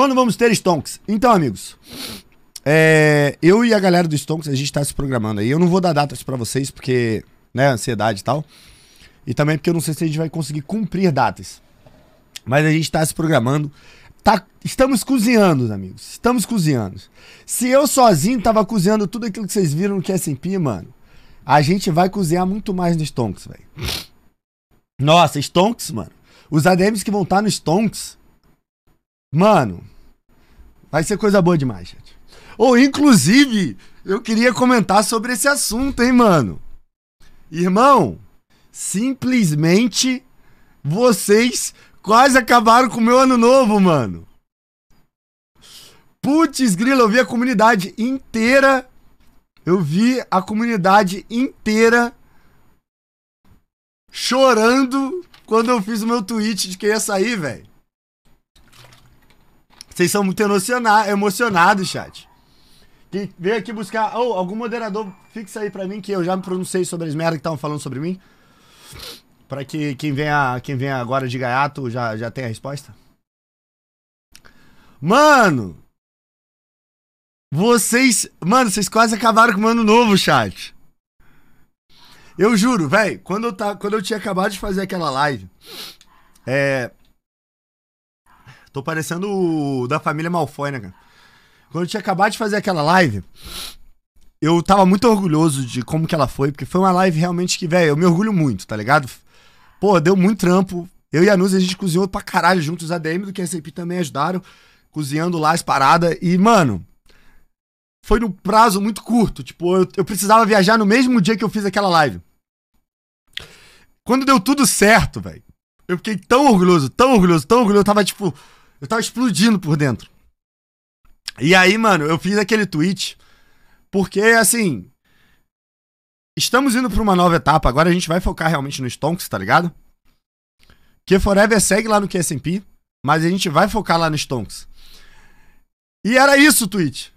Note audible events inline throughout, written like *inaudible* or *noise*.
Quando vamos ter Stonks? Então, amigos, é, eu e a galera do Stonks, a gente tá se programando aí. Eu não vou dar datas para vocês, porque, né, ansiedade e tal. E também porque eu não sei se a gente vai conseguir cumprir datas. Mas a gente tá se programando. Tá, estamos cozinhando, amigos. Estamos cozinhando. Se eu sozinho tava cozinhando tudo aquilo que vocês viram no QSMP, mano, a gente vai cozinhar muito mais no Stonks, velho. Nossa, Stonks, mano. Os ADMs que vão estar tá no Stonks Mano, vai ser coisa boa demais, gente. Ou, oh, inclusive, eu queria comentar sobre esse assunto, hein, mano? Irmão, simplesmente vocês quase acabaram com o meu ano novo, mano. Putz, grilo, eu vi a comunidade inteira. Eu vi a comunidade inteira chorando quando eu fiz o meu tweet de que ia sair, velho. Vocês são muito emocionados, emocionado, chat. Que veio aqui buscar. Ou oh, algum moderador fixa aí pra mim, que eu já me pronunciei sobre as merdas que estavam falando sobre mim. Pra que quem venha, quem venha agora de gaiato já, já tenha a resposta. Mano! Vocês. Mano, vocês quase acabaram com o ano novo, chat. Eu juro, velho, quando, eu tá, quando eu tinha acabado de fazer aquela live, é, Tô parecendo o da família Malfoy, né, cara? Quando eu tinha acabado de fazer aquela live, eu tava muito orgulhoso de como que ela foi, porque foi uma live realmente que, velho, eu me orgulho muito, tá ligado? Pô, deu muito trampo. Eu e a Nuz, a gente cozinhou pra caralho juntos. Os ADM do QSP também ajudaram, cozinhando lá as paradas. E, mano, foi num prazo muito curto. Tipo, eu, eu precisava viajar no mesmo dia que eu fiz aquela live. Quando deu tudo certo, velho, eu fiquei tão orgulhoso, tão orgulhoso, tão orgulhoso. Eu tava, tipo, eu tava explodindo por dentro. E aí, mano, eu fiz aquele tweet. Porque, assim. Estamos indo pra uma nova etapa. Agora a gente vai focar realmente no Stonks, tá ligado? Que Forever segue lá no QSMP. Mas a gente vai focar lá no Stonks. E era isso o tweet.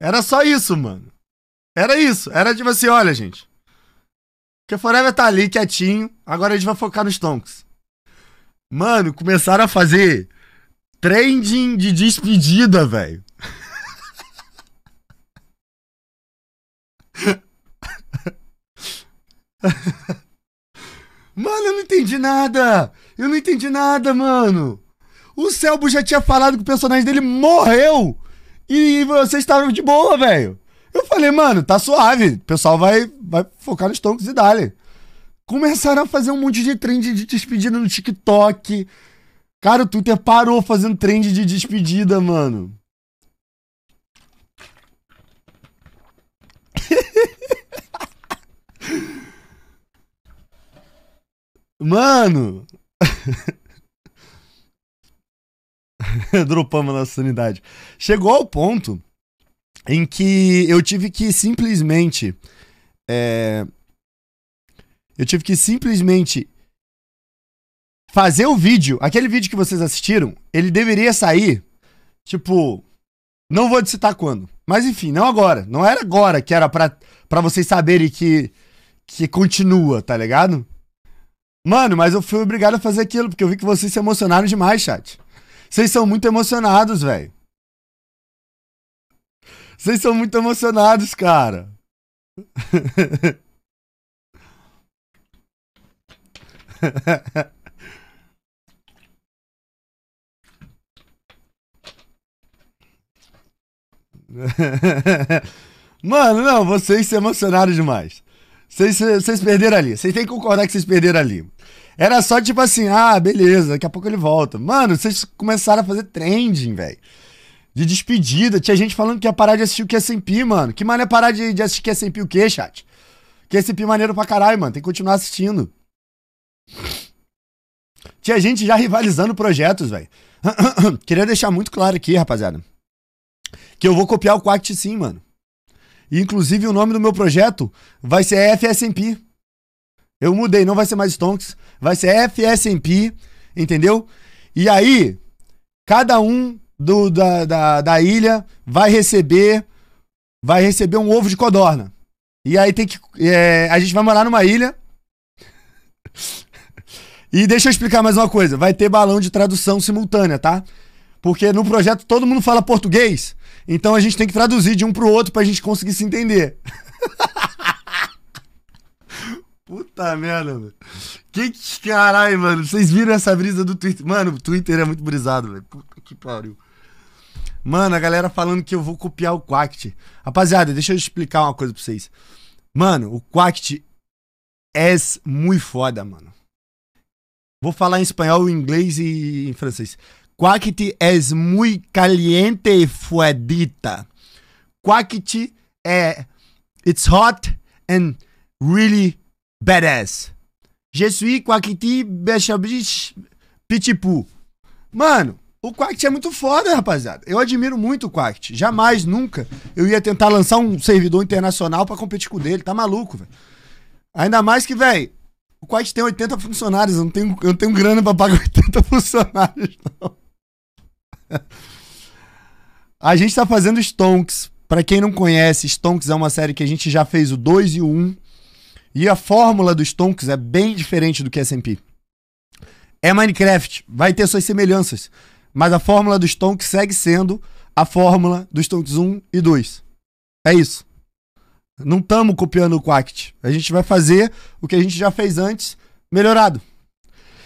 Era só isso, mano. Era isso. Era tipo assim: olha, gente. Que Forever tá ali quietinho. Agora a gente vai focar no Stonks. Mano, começaram a fazer trending de despedida, velho. *laughs* Mano, eu não entendi nada. Eu não entendi nada, mano. O Selbo já tinha falado que o personagem dele morreu. E vocês estavam de boa, velho. Eu falei, mano, tá suave. O pessoal vai, vai focar nos toncos e dali começaram a fazer um monte de trend de despedida no TikTok. Cara, o Twitter parou fazendo trend de despedida, mano. *laughs* Mano! *laughs* Dropamos a nossa sanidade. Chegou ao ponto em que eu tive que simplesmente é, eu tive que simplesmente fazer o vídeo. Aquele vídeo que vocês assistiram, ele deveria sair, tipo, não vou te citar quando. Mas enfim, não agora. Não era agora que era pra, pra vocês saberem que, que continua, tá ligado? Mano, mas eu fui obrigado a fazer aquilo, porque eu vi que vocês se emocionaram demais, chat. Vocês são muito emocionados, velho. Vocês são muito emocionados, cara. *laughs* *laughs* Mano, não, vocês se emocionaram demais. Vocês, vocês perderam ali. Vocês têm que concordar que vocês perderam ali. Era só tipo assim, ah, beleza, daqui a pouco ele volta. Mano, vocês começaram a fazer trending, velho. De despedida. Tinha gente falando que ia parar de assistir o QSMP, mano. Que maneiro parar de, de assistir QSMP o quê, chat? QSMP maneiro pra caralho, mano. Tem que continuar assistindo. Tinha gente já rivalizando projetos, velho. *clears throat* Queria deixar muito claro aqui, rapaziada. Que eu vou copiar o Quact sim, mano. E, inclusive, o nome do meu projeto vai ser FSMP. Eu mudei, não vai ser mais Stonks, vai ser FSMP, entendeu? E aí, cada um do, da, da, da ilha vai receber vai receber um ovo de codorna. E aí tem que. É, a gente vai morar numa ilha. *laughs* E deixa eu explicar mais uma coisa: vai ter balão de tradução simultânea, tá? Porque no projeto todo mundo fala português, então a gente tem que traduzir de um pro outro pra gente conseguir se entender. *laughs* Puta merda, mano. Que, que caralho, mano. Vocês viram essa brisa do Twitter? Mano, o Twitter é muito brisado, velho. Puta que pariu. Mano, a galera falando que eu vou copiar o Quact. Rapaziada, deixa eu explicar uma coisa pra vocês. Mano, o Quact é muito foda, mano. Vou falar em espanhol, inglês e em francês. Quackity es muy caliente e fuedita. Quackity é it's hot and really badass. Je suis Quackity Bechabich Pitipu. Mano, o Quackity é muito foda, rapaziada. Eu admiro muito o Quackity. Jamais, nunca, eu ia tentar lançar um servidor internacional para competir com o dele. Tá maluco, velho. Ainda mais que, velho, o Quad tem 80 funcionários, eu não tenho, eu não tenho grana pra pagar 80 *laughs* funcionários, não. A gente tá fazendo Stonks. Pra quem não conhece, Stonks é uma série que a gente já fez o 2 e o 1. Um, e a fórmula do Stonks é bem diferente do que SMP. É Minecraft, vai ter suas semelhanças. Mas a fórmula do Stonks segue sendo a fórmula dos Stonks 1 e 2. É isso. Não estamos copiando o Quact. A gente vai fazer o que a gente já fez antes, melhorado.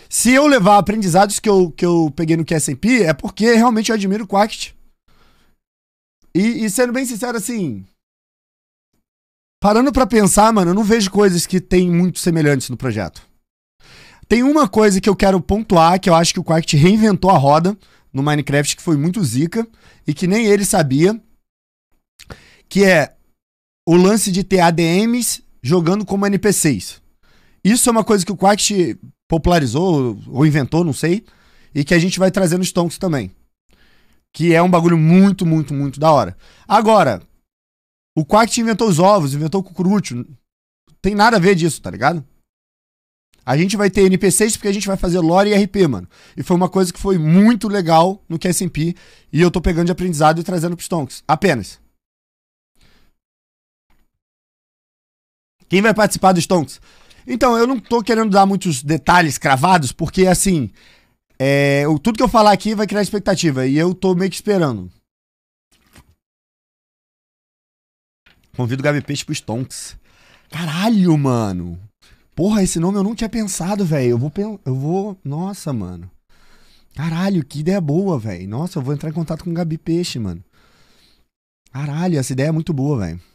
Se eu levar aprendizados que eu, que eu peguei no QSP, é porque realmente eu admiro o Quact. E, e sendo bem sincero, assim. Parando para pensar, mano, eu não vejo coisas que tem muito semelhantes no projeto. Tem uma coisa que eu quero pontuar, que eu acho que o Quact reinventou a roda no Minecraft, que foi muito zica, e que nem ele sabia, que é o lance de ter ADMs jogando como NPCs. Isso é uma coisa que o Quack popularizou ou inventou, não sei, e que a gente vai trazer nos Stonks também. Que é um bagulho muito, muito, muito da hora. Agora, o Quack inventou os ovos, inventou o cucurúcio. Tem nada a ver disso, tá ligado? A gente vai ter NPCs porque a gente vai fazer lore e RP, mano. E foi uma coisa que foi muito legal no QSMP e eu tô pegando de aprendizado e trazendo pros Stonks. Apenas. Quem vai participar do Stonks? Então, eu não tô querendo dar muitos detalhes cravados, porque assim. É, eu, tudo que eu falar aqui vai criar expectativa. E eu tô meio que esperando. Convido o Gabi Peixe pro Stonks. Caralho, mano. Porra, esse nome eu não tinha pensado, velho. Eu vou. Eu vou. Nossa, mano. Caralho, que ideia boa, velho. Nossa, eu vou entrar em contato com o Gabi Peixe, mano. Caralho, essa ideia é muito boa, velho.